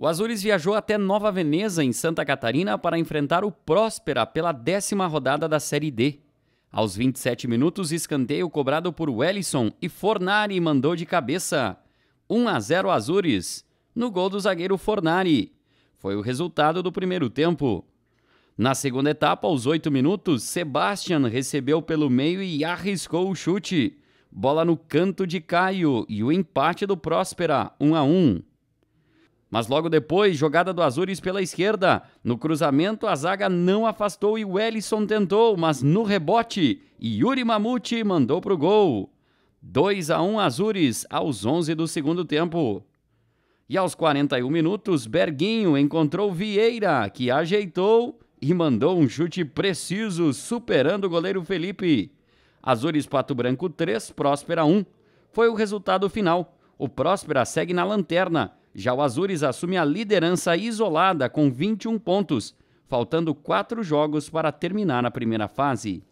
O Azures viajou até Nova Veneza, em Santa Catarina, para enfrentar o Próspera pela décima rodada da Série D. Aos 27 minutos, escanteio cobrado por Wellison e Fornari mandou de cabeça. 1 a 0 Azures, no gol do zagueiro Fornari. Foi o resultado do primeiro tempo. Na segunda etapa, aos 8 minutos, Sebastian recebeu pelo meio e arriscou o chute. Bola no canto de Caio e o empate do Próspera, 1 a 1. Mas logo depois, jogada do Azures pela esquerda. No cruzamento, a zaga não afastou e o Ellison tentou, mas no rebote, Yuri Mamute mandou pro gol. 2 a 1 Azures aos 11 do segundo tempo. E aos 41 minutos, Berguinho encontrou Vieira, que ajeitou e mandou um chute preciso, superando o goleiro Felipe. Azures Pato Branco 3, Próspera 1. Foi o resultado final. O Próspera segue na lanterna já o Azures assume a liderança isolada com 21 pontos, faltando quatro jogos para terminar a primeira fase.